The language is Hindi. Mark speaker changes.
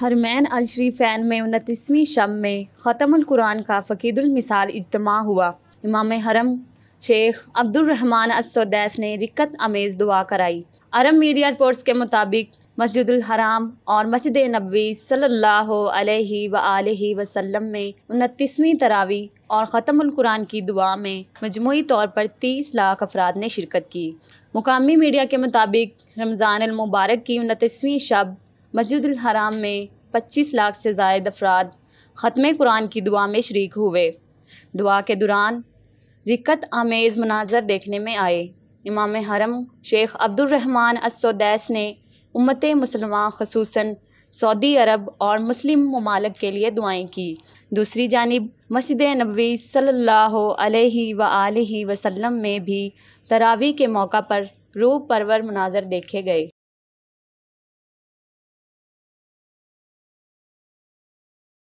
Speaker 1: हरमैन अलशरीफैन में उनतीसवीं शम में कुरान का मिसाल इजतमा हुआ इमाम हरम शेख अब्दुलरहमान असदैस ने रिक्कत अमेज़ दुआ कराई अरब मीडिया रिपोर्ट्स के मुताबिक मस्जिद हराम और मस्जिद नबी सल्लल्लाहु अलैहि व वसल्लम में उनतीसवीं तरावी और कुरान की दुआ में मजमू तौर पर तीस लाख अफराद ने शिरकत की मुकामी मीडिया के मुताबिक रमज़ान मुबारक की उनतीसवीं शब मस्जिद हराम में 25 लाख से जायद अफराद ख़त्म कुरान की दुआ में शरीक हुए दुआ के दौरान रिकत आमेज़ मनाजर देखने में आए इमाम हरम शेख अब्दुलरहमान असोदैस ने उम्मत मुसलमान खसूस सऊदी अरब और मुस्लिम ममालक के लिए दुआएं की दूसरी जानब मस्जिद नबी सल्ला अलैहि में भी तरावी के मौका पर
Speaker 2: रूप परवर मनाजर देखे गए